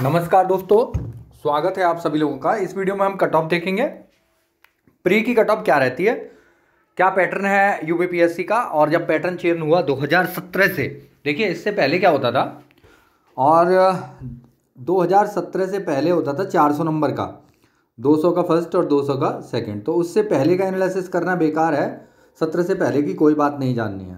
नमस्कार दोस्तों स्वागत है आप सभी लोगों का इस वीडियो में हम कट ऑफ देखेंगे प्री की कट ऑफ क्या रहती है क्या पैटर्न है यूपीपीएससी का और जब पैटर्न चेंज हुआ 2017 से देखिए इससे पहले क्या होता था और 2017 से पहले होता था 400 नंबर का 200 का फर्स्ट और 200 का सेकंड तो उससे पहले का एनालिसिस करना बेकार है सत्रह से पहले की कोई बात नहीं जाननी है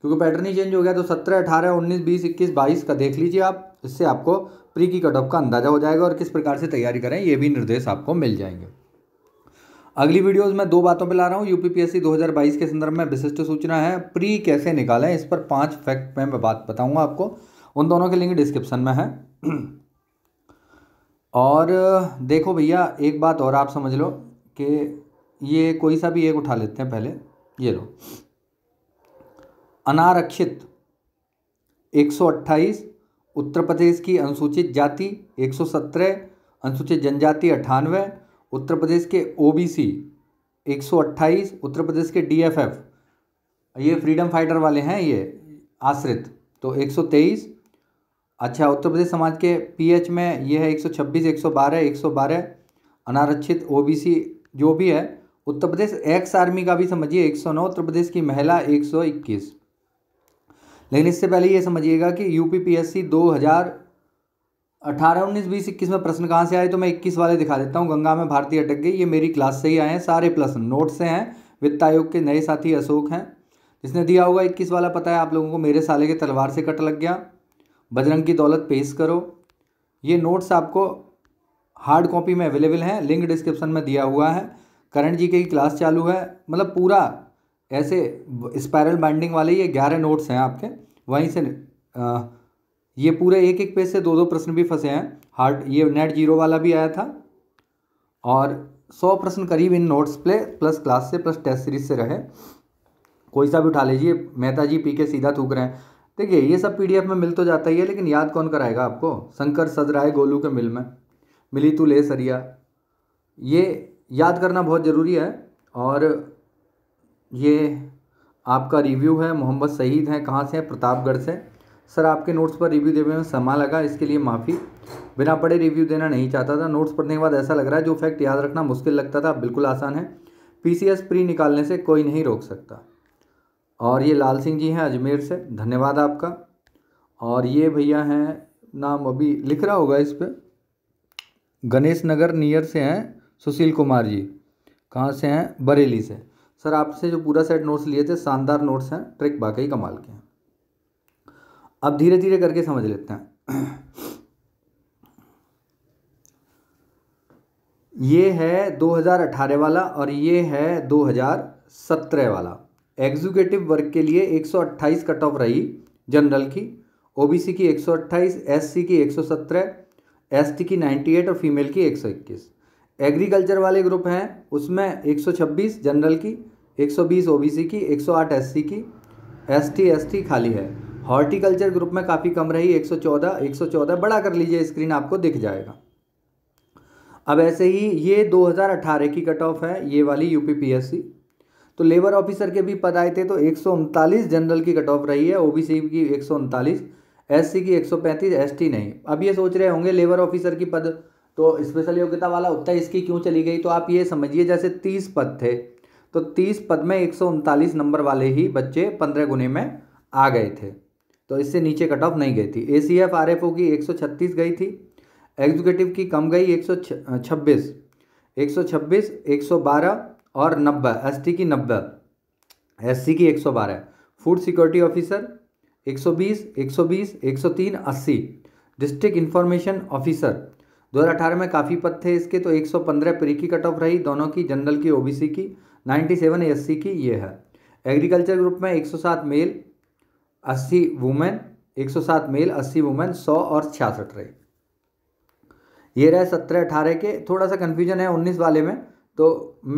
क्योंकि पैटर्न ही चेंज हो गया तो सत्रह अठारह उन्नीस बीस इक्कीस बाईस का देख लीजिए आप इससे आपको प्री की कट ऑफ का अंदाजा हो जाएगा और किस प्रकार से तैयारी करें ये भी निर्देश आपको मिल जाएंगे अगली वीडियोस में दो बातों पर ला रहा हूँ यूपीपीएससी 2022 के संदर्भ में विशिष्ट सूचना है प्री कैसे निकालें इस पर पांच फैक्ट में मैं बात बताऊंगा आपको उन दोनों के लिंक डिस्क्रिप्शन में है और देखो भैया एक बात और आप समझ लो कि ये कोई सा भी एक उठा लेते हैं पहले ये लो अनारक्षित एक सौ अट्ठाईस उत्तर प्रदेश की अनुसूचित जाति एक सौ सत्रह अनुसूचित जनजाति अट्ठानवे उत्तर प्रदेश के ओबीसी 128 उत्तर प्रदेश के डीएफएफ ये फ्रीडम फाइटर वाले हैं ये आश्रित तो 123 अच्छा उत्तर प्रदेश समाज के पीएच में ये है 126 112 112 अनारक्षित ओबीसी जो भी है उत्तर प्रदेश एक्स आर्मी का भी समझिए 109 उत्तर प्रदेश की महिला 121 लेकिन इससे पहले ये समझिएगा कि U P P S C दो हज़ार अठारह उन्नीस बीस इक्कीस में प्रश्न कहाँ से आए तो मैं इक्कीस वाले दिखा देता हूँ गंगा में भारतीय अटक गई ये मेरी क्लास से ही आए हैं सारे प्लस नोट से हैं वित्त आयोग के नए साथी अशोक हैं जिसने दिया होगा इक्कीस वाला पता है आप लोगों को मेरे साले के तलवार से कट लग गया बजरंग की दौलत पेश करो ये नोट्स आपको हार्ड कॉपी में अवेलेबल हैं लिंक डिस्क्रिप्शन में दिया हुआ है करण जी की क्लास चालू है मतलब पूरा ऐसे स्पायरल बाइंडिंग वाले ये ग्यारह नोट्स हैं आपके वहीं से आ, ये पूरे एक एक पेज से दो दो प्रश्न भी फंसे हैं हार्ड ये नेट जीरो वाला भी आया था और सौ प्रश्न करीब इन नोट्स प्ले प्लस क्लास से प्लस टेस्ट सीरीज से रहे कोई सा भी उठा लीजिए मेहता जी पी के सीधा थूक रहे हैं देखिए ये सब पीडीएफ में मिल तो जाता ही है लेकिन याद कौन कराएगा आपको शंकर सदराय गोलू के मिल में मिली तू ले सरिया ये याद करना बहुत ज़रूरी है और ये आपका रिव्यू है मोहम्मद सईद हैं कहाँ से हैं प्रतापगढ़ से सर आपके नोट्स पर रिव्यू देने में समा लगा इसके लिए माफ़ी बिना पढ़े रिव्यू देना नहीं चाहता था नोट्स पढ़ने के बाद ऐसा लग रहा है जो फैक्ट याद रखना मुश्किल लगता था बिल्कुल आसान है पीसीएस प्री निकालने से कोई नहीं रोक सकता और ये लाल सिंह जी हैं अजमेर से धन्यवाद आपका और ये भैया हैं नाम अभी लिख रहा होगा इस पर गणेश नगर नियर से हैं सुशील कुमार जी कहाँ से हैं बरेली से सर आपसे जो पूरा सेट नोट्स लिए थे शानदार नोट्स हैं ट्रिक वाकई कमाल के हैं अब धीरे धीरे करके समझ लेते हैं ये है 2018 वाला और ये है 2017 वाला एग्जीक्यूटिव वर्क के लिए 128 कट ऑफ रही जनरल की ओबीसी की 128 एससी की 117 एसटी की 98 और फीमेल की 121 एग्रीकल्चर वाले ग्रुप हैं उसमें 126 जनरल की 120 ओबीसी की 108 एससी की एसटी एसटी खाली है हॉर्टिकल्चर ग्रुप में काफ़ी कम रही 114 114 बड़ा कर लीजिए स्क्रीन आपको दिख जाएगा अब ऐसे ही ये 2018 की कट ऑफ है ये वाली यूपीपीएससी तो लेबर ऑफिसर के भी पद आए थे तो एक जनरल की कट ऑफ रही है ओ की एक एससी की 135 एसटी नहीं अब ये सोच रहे होंगे लेबर ऑफिसर की पद तो स्पेशल योग्यता वाला उत्तर इसकी क्यों चली गई तो आप ये समझिए जैसे तीस पद थे तो तीस पद में एक नंबर वाले ही बच्चे पंद्रह गुने में आ गए थे तो इससे नीचे कट ऑफ नहीं गई थी A C F R F O की एक सौ छत्तीस गई थी एग्जीक्यूटिव की कम गई एक सौ छब्बीस एक सौ छब्बीस एक सौ बारह और नब्बे एस टी की नब्बे एस सी की एक सौ बारह फूड सिक्योरिटी ऑफिसर एक सौ बीस एक सौ बीस एक सौ तीन अस्सी डिस्ट्रिक्ट इन्फॉर्मेशन ऑफिसर 2018 में काफ़ी पद थे इसके तो 115 प्री की कट ऑफ रही दोनों की जनरल की ओबीसी की 97 सेवन की ये है एग्रीकल्चर ग्रुप में 107 मेल 80 वुमेन 107 मेल 80 वुमेन 100 और छियासठ रहे ये रहे सत्रह अठारह के थोड़ा सा कन्फ्यूजन है उन्नीस वाले में तो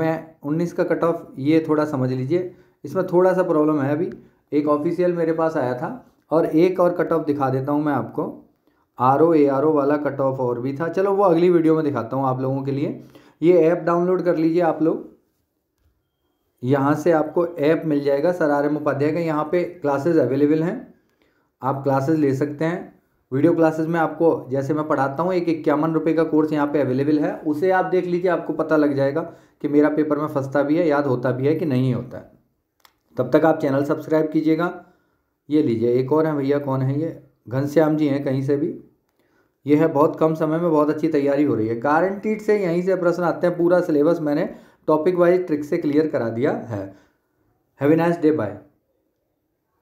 मैं उन्नीस का कट ऑफ ये थोड़ा समझ लीजिए इसमें थोड़ा सा प्रॉब्लम है अभी एक ऑफिशियल मेरे पास आया था और एक और कट ऑफ दिखा देता हूँ मैं आपको R O A R O वाला कट ऑफ और भी था चलो वो अगली वीडियो में दिखाता हूँ आप लोगों के लिए ये ऐप डाउनलोड कर लीजिए आप लोग यहाँ से आपको ऐप मिल जाएगा सर आर एम उपाध्याय का यहाँ पे क्लासेस अवेलेबल हैं आप क्लासेस ले सकते हैं वीडियो क्लासेस में आपको जैसे मैं पढ़ाता हूँ एक इक्यावन रुपये का कोर्स यहाँ पे अवेलेबल है उसे आप देख लीजिए आपको पता लग जाएगा कि मेरा पेपर में फंसता भी है याद होता भी है कि नहीं होता है तब तक आप चैनल सब्सक्राइब कीजिएगा ये लीजिए एक और हैं भैया कौन है ये घनश्याम जी हैं कहीं से भी यह है बहुत कम समय में बहुत अच्छी तैयारी हो रही है गारंटीड से यहीं से प्रश्न आते हैं पूरा सिलेबस मैंने टॉपिक वाइज ट्रिक से क्लियर करा दिया है हैवी नाइस डे बाय